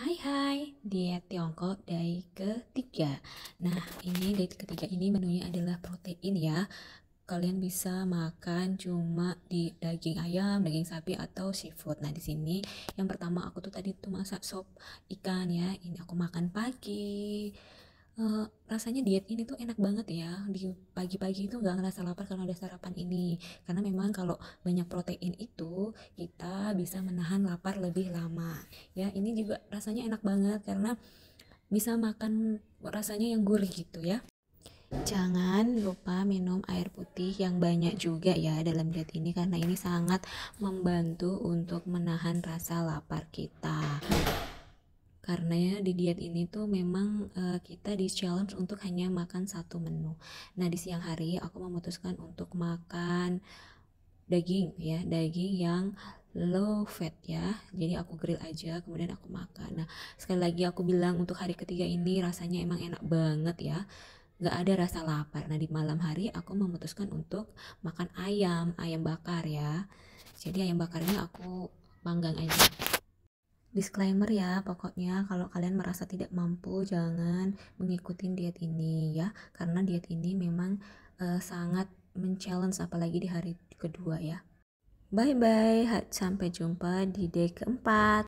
Hai hai, diet Tiongkok dari ketiga. Nah, ini diet ketiga ini menunya adalah protein ya. Kalian bisa makan cuma di daging ayam, daging sapi atau seafood. Nah, di sini yang pertama aku tuh tadi tuh masak sop ikan ya. Ini aku makan pagi. Eh, rasanya diet ini tuh enak banget ya di pagi-pagi itu nggak ngerasa lapar karena ada sarapan ini karena memang kalau banyak protein itu kita bisa menahan lapar lebih lama ya ini juga rasanya enak banget karena bisa makan rasanya yang gurih gitu ya Jangan lupa minum air putih yang banyak juga ya dalam diet ini karena ini sangat membantu untuk menahan rasa lapar kita karena ya di diet ini tuh memang uh, kita di challenge untuk hanya makan satu menu. Nah di siang hari aku memutuskan untuk makan daging ya, daging yang low fat ya jadi aku grill aja kemudian aku makan nah sekali lagi aku bilang untuk hari ketiga ini rasanya emang enak banget ya nggak ada rasa lapar nah di malam hari aku memutuskan untuk makan ayam ayam bakar ya jadi ayam bakarnya aku panggang aja Disclaimer ya, pokoknya kalau kalian merasa tidak mampu, jangan mengikuti diet ini ya, karena diet ini memang uh, sangat men-challenge apalagi di hari kedua ya. Bye bye, sampai jumpa di day keempat.